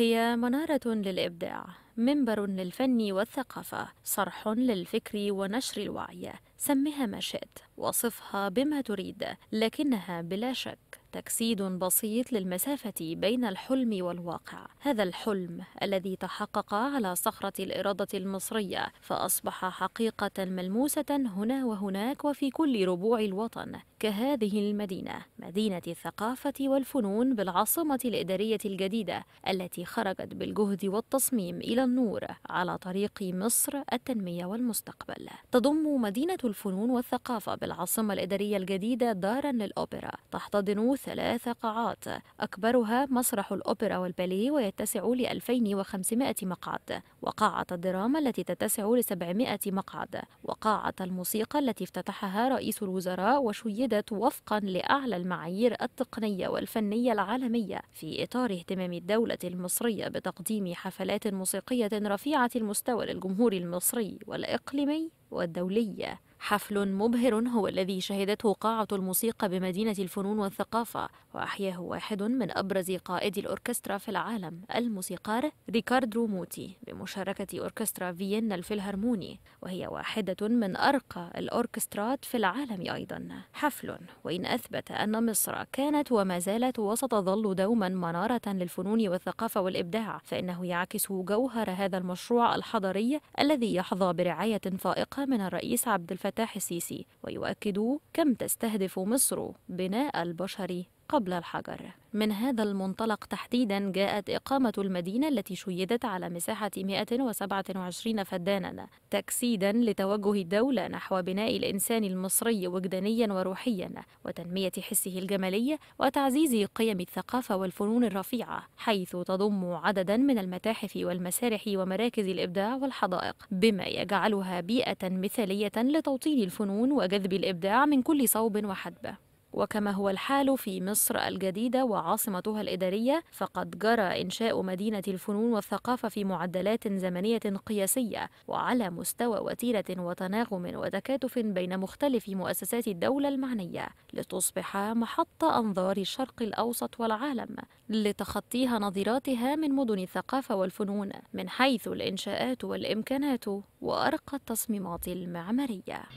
هي منارة للإبداع منبر للفن والثقافة صرح للفكر ونشر الوعي سمها ما شئت وصفها بما تريد لكنها بلا شك تجسيد بسيط للمسافة بين الحلم والواقع هذا الحلم الذي تحقق على صخرة الإرادة المصرية فأصبح حقيقة ملموسة هنا وهناك وفي كل ربوع الوطن كهذه المدينة مدينة الثقافة والفنون بالعاصمة الإدارية الجديدة التي خرجت بالجهد والتصميم إلى النور على طريق مصر التنمية والمستقبل تضم مدينة الفنون والثقافة بالعاصمة الإدارية الجديدة دارا للأوبرا تحتضن ثلاث قاعات أكبرها مسرح الأوبرا والباليه ويتسع ل 2500 مقعد وقاعة الدراما التي تتسع ل 700 مقعد وقاعة الموسيقى التي افتتحها رئيس الوزراء وشيدت وفقا لأعلى المعايير التقنية والفنية العالمية في إطار اهتمام الدولة المصرية بتقديم حفلات موسيقية رفيعة المستوى للجمهور المصري والإقليمي والدولي حفل مبهر هو الذي شهدته قاعة الموسيقى بمدينة الفنون والثقافة وأحياه واحد من أبرز قائدي الأوركسترا في العالم الموسيقار ريكاردو موتي بمشاركة أوركسترا فيينا الفلهرموني وهي واحدة من أرقى الأوركسترات في العالم أيضا حفل وإن أثبت أن مصر كانت وما زالت وستظل دوما منارة للفنون والثقافة والإبداع فإنه يعكس جوهر هذا المشروع الحضري الذي يحظى برعاية فائقة من الرئيس عبد الفتاح السيسي ويؤكد كم تستهدف مصر بناء البشر قبل الحجر من هذا المنطلق تحديدا جاءت إقامة المدينة التي شيدت على مساحة 127 فدانا تجسيدا لتوجه الدولة نحو بناء الإنسان المصري وجدانيا وروحيا وتنمية حسه الجمالي وتعزيز قيم الثقافة والفنون الرفيعة حيث تضم عددا من المتاحف والمسارح ومراكز الإبداع والحدائق بما يجعلها بيئة مثالية لتوطين الفنون وجذب الإبداع من كل صوب وحدبة وكما هو الحال في مصر الجديدة وعاصمتها الإدارية فقد جرى إنشاء مدينة الفنون والثقافة في معدلات زمنية قياسية وعلى مستوى وتيرة وتناغم وتكاتف بين مختلف مؤسسات الدولة المعنية لتصبح محط أنظار الشرق الأوسط والعالم لتخطيها نظيراتها من مدن الثقافة والفنون من حيث الإنشاءات والإمكانات وأرقى التصميمات المعمارية